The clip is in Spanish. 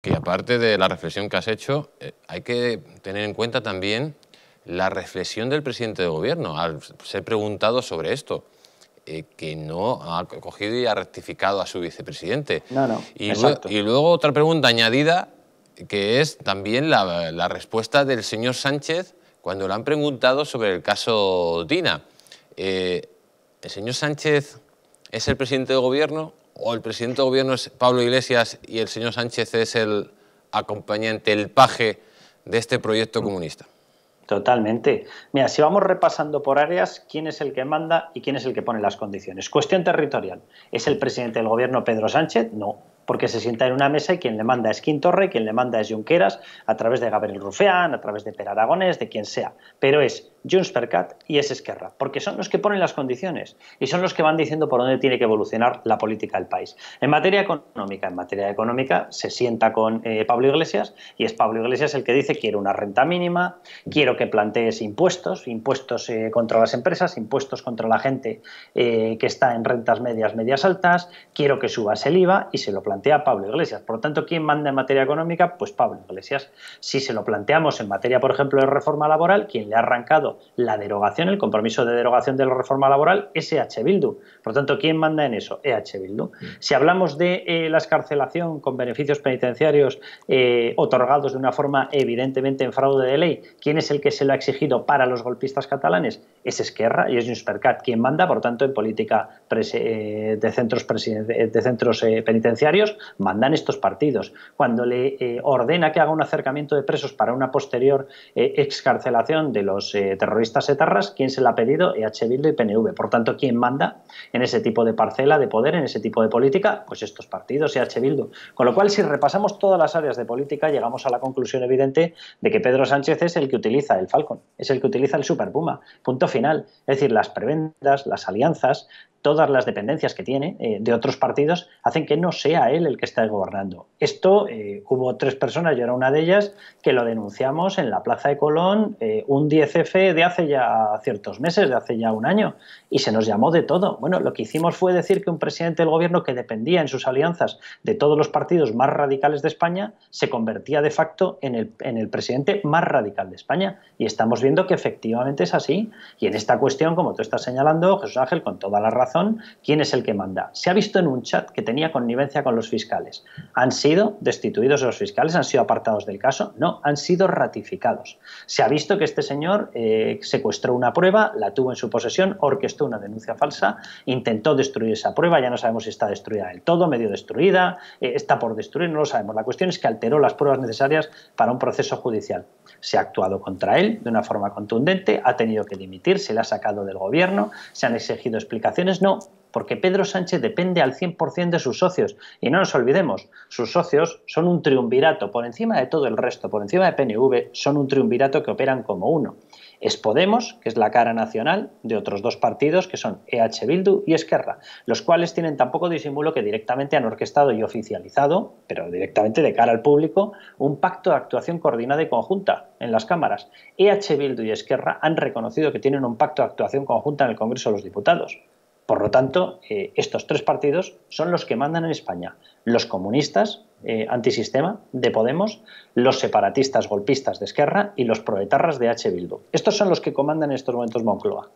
Que aparte de la reflexión que has hecho, eh, hay que tener en cuenta también la reflexión del presidente de gobierno al ser preguntado sobre esto, eh, que no ha cogido y ha rectificado a su vicepresidente. No, no, y, luego, otra pregunta añadida, que es también la, respuesta del señor Sánchez cuando le han preguntado sobre el caso Dina. Eh, ¿El señor Sánchez es el presidente de gobierno o el presidente del gobierno es Pablo Iglesias y el señor Sánchez es el acompañante, el paje de este proyecto comunista. Totalmente. Mira, si vamos repasando por áreas, quién es el que manda y quién es el que pone las condiciones. Cuestión territorial. ¿Es el presidente del gobierno Pedro Sánchez? No porque se sienta en una mesa y quien le manda es Quintorre, quien le manda es Junqueras, a través de Gabriel Rufián, a través de Per Aragonés, de quien sea. Pero es Junts per y es Esquerra, porque son los que ponen las condiciones y son los que van diciendo por dónde tiene que evolucionar la política del país. En materia económica, en materia económica se sienta con eh, Pablo Iglesias y es Pablo Iglesias el que dice quiero una renta mínima, quiero que plantees impuestos, impuestos eh, contra las empresas, impuestos contra la gente eh, que está en rentas medias, medias altas, quiero que subas el IVA y se lo plantea plantea Pablo Iglesias. Por lo tanto, ¿quién manda en materia económica? Pues Pablo Iglesias. Si se lo planteamos en materia, por ejemplo, de reforma laboral, quien le ha arrancado la derogación, el compromiso de derogación de la reforma laboral, es EH Bildu. Por lo tanto, ¿quién manda en eso? EH Bildu. Mm. Si hablamos de eh, la escarcelación con beneficios penitenciarios eh, otorgados de una forma evidentemente en fraude de ley, ¿quién es el que se lo ha exigido para los golpistas catalanes? Es Esquerra y es Newspercat. Quién manda, por tanto, en política eh, de centros penitenciarios mandan estos partidos. Cuando le eh, ordena que haga un acercamiento de presos para una posterior eh, excarcelación de los eh, terroristas etarras, ¿quién se la ha pedido? EH Bildu y PNV. Por tanto, ¿quién manda en ese tipo de parcela de poder, en ese tipo de política? Pues estos partidos, EH Bildu. Con lo cual, si repasamos todas las áreas de política, llegamos a la conclusión evidente de que Pedro Sánchez es el que utiliza el Falcon, es el que utiliza el Super Puma. Punto final. Es decir, las preventas, las alianzas, todas las dependencias que tiene eh, de otros partidos hacen que no sea él el que está gobernando. Esto eh, hubo tres personas, yo era una de ellas, que lo denunciamos en la Plaza de Colón eh, un 10F de hace ya ciertos meses, de hace ya un año, y se nos llamó de todo. Bueno, lo que hicimos fue decir que un presidente del gobierno que dependía en sus alianzas de todos los partidos más radicales de España se convertía de facto en el, en el presidente más radical de España. Y estamos viendo que efectivamente es así. Y en esta cuestión, como tú estás señalando, Jesús Ángel, con toda la razón, quién es el que manda. Se ha visto en un chat que tenía connivencia con los fiscales. ¿Han sido destituidos los fiscales? ¿Han sido apartados del caso? No, han sido ratificados. Se ha visto que este señor eh, secuestró una prueba, la tuvo en su posesión, orquestó una denuncia falsa, intentó destruir esa prueba, ya no sabemos si está destruida del todo, medio destruida, eh, está por destruir, no lo sabemos. La cuestión es que alteró las pruebas necesarias para un proceso judicial. Se ha actuado contra él de una forma contundente, ha tenido que dimitir, se le ha sacado del gobierno, se han exigido explicaciones no, porque Pedro Sánchez depende al 100% de sus socios. Y no nos olvidemos, sus socios son un triunvirato, por encima de todo el resto, por encima de PNV, son un triunvirato que operan como uno. Es Podemos, que es la cara nacional de otros dos partidos, que son EH Bildu y Esquerra, los cuales tienen tampoco disimulo que directamente han orquestado y oficializado, pero directamente de cara al público, un pacto de actuación coordinada y conjunta en las cámaras. EH Bildu y Esquerra han reconocido que tienen un pacto de actuación conjunta en el Congreso de los Diputados. Por lo tanto, eh, estos tres partidos son los que mandan en España. Los comunistas eh, antisistema de Podemos, los separatistas golpistas de Esquerra y los proetarras de H. Bilbo. Estos son los que comandan en estos momentos Moncloa.